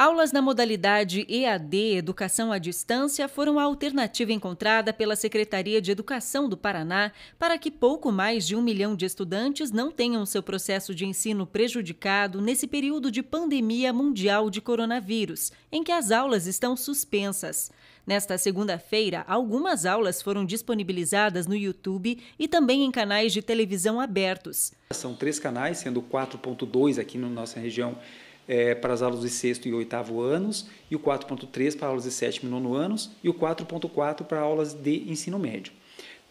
Aulas na modalidade EAD, Educação à Distância, foram a alternativa encontrada pela Secretaria de Educação do Paraná para que pouco mais de um milhão de estudantes não tenham seu processo de ensino prejudicado nesse período de pandemia mundial de coronavírus, em que as aulas estão suspensas. Nesta segunda-feira, algumas aulas foram disponibilizadas no YouTube e também em canais de televisão abertos. São três canais, sendo 4.2 aqui na nossa região é, para as aulas de sexto e oitavo anos, e o 4.3 para aulas de sétimo e nono anos, e o 4.4 para aulas de ensino médio.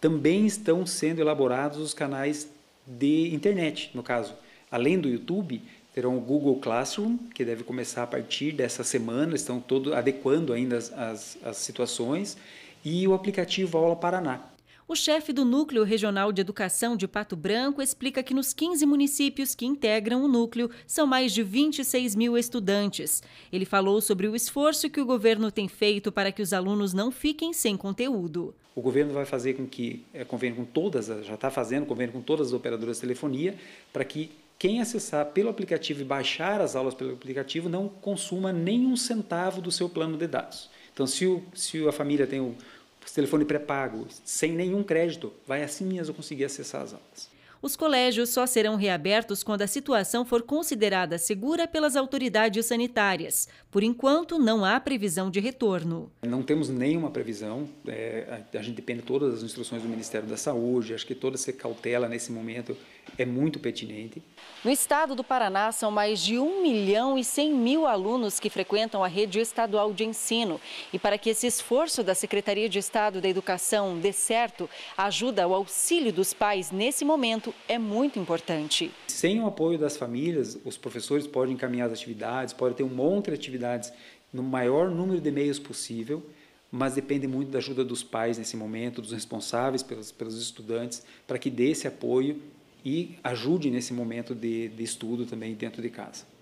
Também estão sendo elaborados os canais de internet, no caso. Além do YouTube, terão o Google Classroom, que deve começar a partir dessa semana, estão todo adequando ainda as, as, as situações, e o aplicativo Aula Paraná, o chefe do Núcleo Regional de Educação de Pato Branco explica que nos 15 municípios que integram o núcleo são mais de 26 mil estudantes. Ele falou sobre o esforço que o governo tem feito para que os alunos não fiquem sem conteúdo. O governo vai fazer com que, é, convênio com todas, já está fazendo convênio com todas as operadoras de telefonia, para que quem acessar pelo aplicativo e baixar as aulas pelo aplicativo não consuma nenhum centavo do seu plano de dados. Então, se, o, se a família tem o telefone pré-pago, sem nenhum crédito, vai assim mesmo conseguir acessar as aulas. Os colégios só serão reabertos quando a situação for considerada segura pelas autoridades sanitárias. Por enquanto, não há previsão de retorno. Não temos nenhuma previsão. É, a gente depende de todas as instruções do Ministério da Saúde. Acho que toda essa cautela nesse momento é muito pertinente. No estado do Paraná, são mais de 1 milhão e 100 mil alunos que frequentam a rede estadual de ensino. E para que esse esforço da Secretaria de Estado da Educação dê certo, ajuda o auxílio dos pais nesse momento é muito importante. Sem o apoio das famílias, os professores podem encaminhar as atividades, podem ter um monte de atividades no maior número de meios possível, mas depende muito da ajuda dos pais nesse momento, dos responsáveis pelos, pelos estudantes, para que dê esse apoio e ajude nesse momento de, de estudo também dentro de casa.